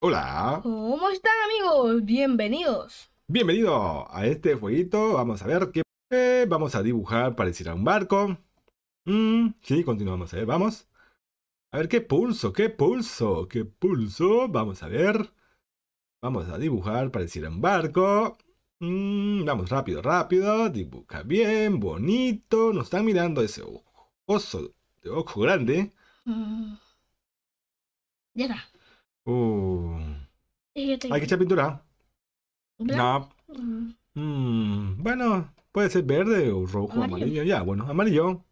Hola. ¿Cómo están amigos? Bienvenidos. Bienvenido a este jueguito. Vamos a ver qué... vamos a dibujar, pareciera un barco. Mm, sí, continuamos, ¿eh? vamos. A ver, qué pulso, qué pulso, qué pulso. Vamos a ver. Vamos a dibujar, pareciera un barco. Mm, vamos rápido, rápido. Dibuja bien, bonito. Nos están mirando ese ojo, oso de ojo grande. Mm. Ya Uh. Hay que echar pintura. No. Mm. Mm, bueno, puede ser verde o rojo, amarillo. Ya, bueno, amarillo.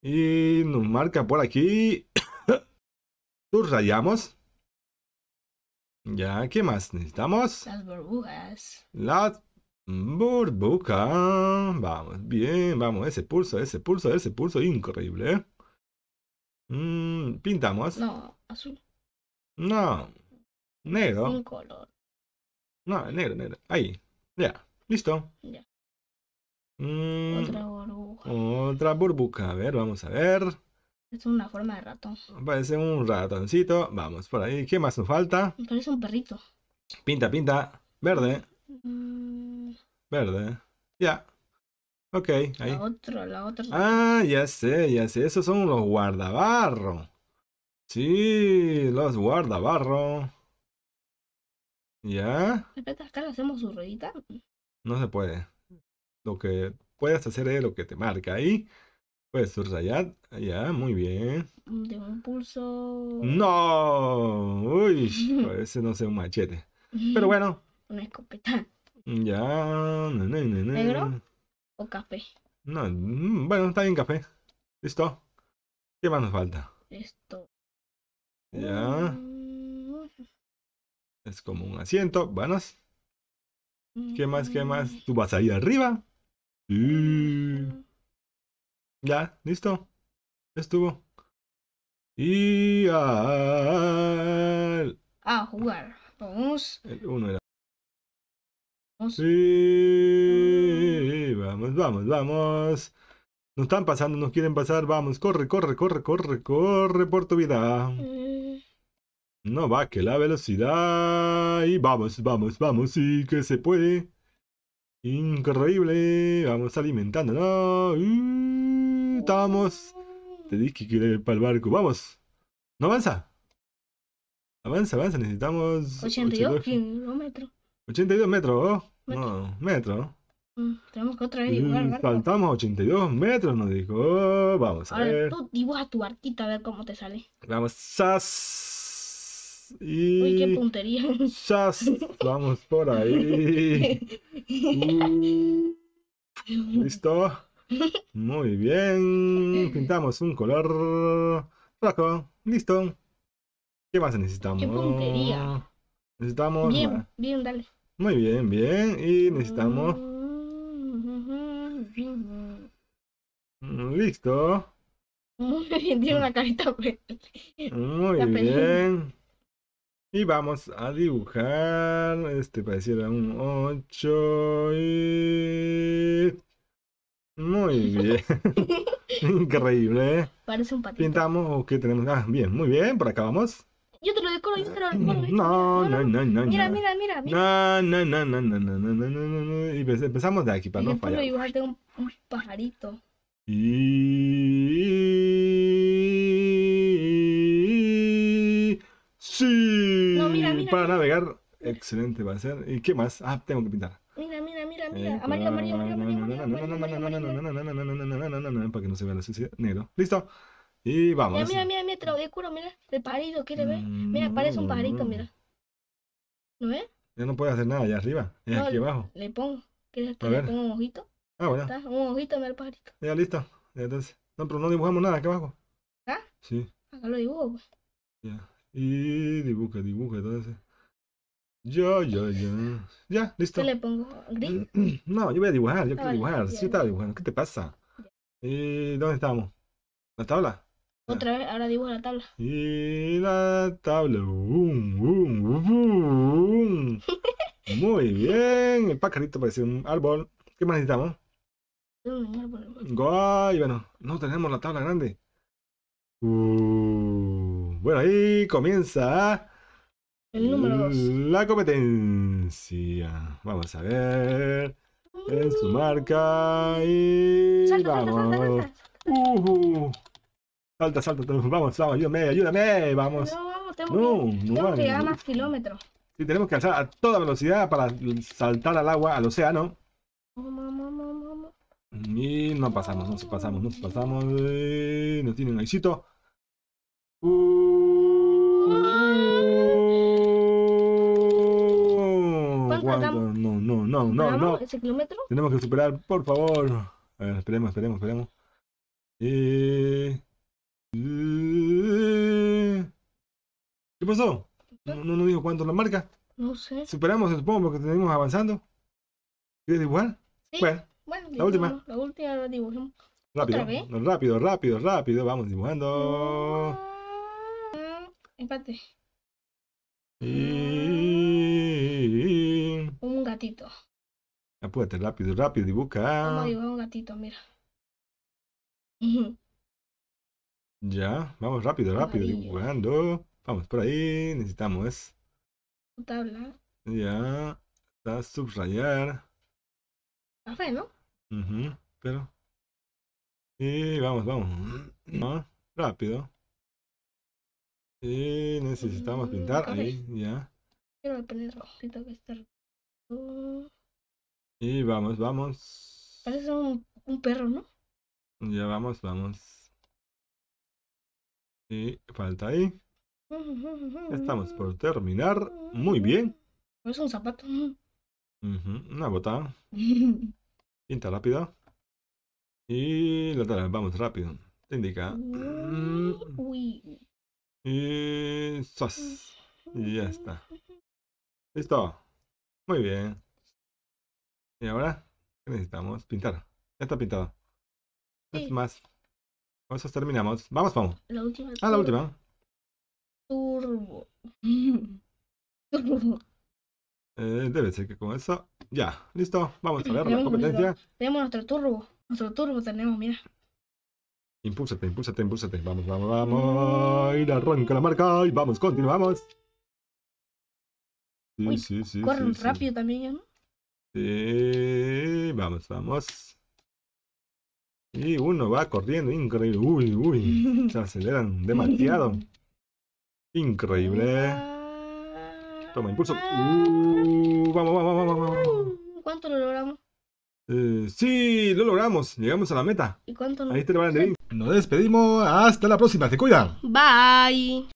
Y nos marca por aquí. Subrayamos. Ya, ¿qué más necesitamos? Las burbujas. Las burbujas. Vamos, bien, vamos. Ese pulso, ese pulso, ese pulso, increíble. Mm, pintamos. No, azul. No. Negro. color. No, negro, negro. Ahí. Ya. Listo. Ya. Mm, otra burbuja. Otra burbuja. A ver, vamos a ver. Es una forma de ratón. Parece un ratoncito. Vamos por ahí. ¿Qué más nos falta? Parece un perrito. Pinta, pinta. Verde. Mm. Verde. Ya. Ok, ahí. La la otra. Ah, ya sé, ya sé. Esos son los guardabarros. Sí, los guarda barro, ¿Ya? Espera, acá hacemos su No se puede. Lo que puedes hacer es lo que te marca ahí. Puedes subrayar. Ya, muy bien. De un pulso. ¡No! Uy, ese no sé, un machete. Pero bueno. Una escopeta. Ya. ¿Negro o café? No, mm, bueno, está bien café. Listo. ¿Qué más nos falta? Esto. Ya. Mm. Es como un asiento. vamos ¿Qué más? ¿Qué más? Mm. Tú vas ahí arriba. Mm. Ya, listo. Estuvo. Y al... a jugar. Vamos. El uno era. Sí, vamos, vamos, vamos. Nos están pasando, nos quieren pasar. Vamos, corre, corre, corre, corre, corre por tu vida. Mm. No va, que la velocidad. Y vamos, vamos, vamos. Sí que se puede. Increíble. Vamos alimentándonos. estamos. Te dije que ir para el barco. Vamos. No avanza. Avanza, avanza. Necesitamos. 82 kilómetros. 82 metros. No, metro. Mm, tenemos que otra vez dibujar. ¿verdad? saltamos 82 metros, nos dijo. Oh, vamos a, a ver, Tú dibuja tu arquita a ver cómo te sale. Vamos. ¡Sas! Y... Uy, qué puntería. ¡Sas! Vamos por ahí. Listo. Muy bien. Pintamos un color rojo. Listo. ¿Qué más necesitamos? Qué puntería. Necesitamos. Bien, bien, dale. Muy bien, bien. Y necesitamos. Mm. Listo. Muy bien, tiene una carita Muy bien. Y vamos a dibujar. Este pareciera un 8 y... Muy bien. Increíble. Parece un patito. Pintamos o qué tenemos. Ah, bien, muy bien. Por acá vamos. Yo te lo decoro, yo te lo No, no, no, no. Mira, mira, mira. No, no, no, no, no, no, no, no, no, Y empezamos de aquí para no fallar. Yo dibujarte un pajarito. Y... Sí. No, mira, Para navegar. Excelente va a ser. ¿Y qué más? Ah, tengo que pintar. Mira, mira, mira, mira. Eh, amarillo, amarillo, amarillo. Para que no se vea la suciedad. Negro. Listo. Y vamos. Mira, mira, mira, te lo juro, mira. El parito, ¿Quiere ver? Mira, parece un parito, mm. mira. ¿No ves? Ya no puede hacer nada allá arriba. Es aquí abajo. Le pongo. ¿Quieres que le ponga un ojito? Ah, bueno. un ojito, mira el Ya listo. entonces. No, pero no dibujamos nada ¿Qué abajo. ¿Ah? Sí. Acá lo dibujo, pues. Ya. Y dibuja, dibuja, entonces. Yo, yo, yo. Ya, listo. ¿Qué le pongo? No, yo voy a dibujar, yo quiero dibujar. Sí, estaba dibujando. ¿Qué te pasa? ¿Y dónde estamos? ¿La tabla? Otra vez, ahora dibujo la tabla. Y la tabla. Boom, boom, boom, Muy bien. El pacarito parece un árbol. ¿Qué más necesitamos? bueno, no tenemos la tabla grande. Uh, bueno, ahí comienza ¿ah? el número la competencia. Vamos a ver en su marca y salta, vamos. Uh-huh. Salta, salta, salta, vamos, vamos, ayúdame, ayúdame, vamos. No, vamos, tenemos, no, que, no, más kilómetros. Sí, tenemos que alzar a toda velocidad para saltar al agua, al océano. Vamos, vamos, vamos. Y no pasamos, no se pasamos, se pasamos. no tiene un éxito. no, no, no, no, no. kilómetro? Tenemos que superar, por favor. esperemos, esperemos, esperemos. ¿Qué pasó? No, nos dijo cuánto la marca. No sé. Superamos, supongo, porque tenemos avanzando. ¿Quieres igual? Sí. Bueno. Bueno, la última. la última la dibujamos. Rápido, rápido, rápido, rápido. Vamos dibujando. Ah, empate. Un gatito. Apúrate rápido, rápido dibuja. Vamos a dibujar un gatito, mira. Ya, vamos rápido, rápido dibujando. Vamos por ahí, necesitamos. Tabla. Ya, está subrayar. Café, ¿no? pero. Y vamos, vamos. Rápido. Y necesitamos mm, pintar. Ahí, ya. Quiero Y vamos, vamos. Parece un, perro, ¿no? Ya vamos, vamos. Y falta ahí. Estamos por terminar. Muy bien. Es un zapato. una bota. Pinta rápido. Y lateral, vamos, rápido. Te indica. Y... Sos. ya está. Listo. Muy bien. ¿Y ahora? ¿Qué necesitamos? Pintar. Ya está pintado. Es más. Con eso terminamos. Vamos, vamos. La última. Ah, la última. Turbo. Turbo. Eh, debe ser que con eso ya, listo. Vamos a ver la competencia. Tenemos nuestro turbo. Nuestro turbo tenemos, mira. Impúlsate, impúlsate, impúlsate. Vamos, vamos, vamos. Y arranca la marca y vamos, continuamos. sí, sí. Corren rápido también, ¿no? Sí, vamos, vamos. Y uno va corriendo, increíble. Uy, uy. Se aceleran demasiado. Increíble. Toma, impulso. Ah. Uh, vamos, vamos, vamos, vamos. Uh, ¿Cuánto lo logramos? Eh, sí, lo logramos. Llegamos a la meta. ¿Y cuánto no? Ahí te lo van a Nos despedimos. Hasta la próxima. Se cuidan. Bye.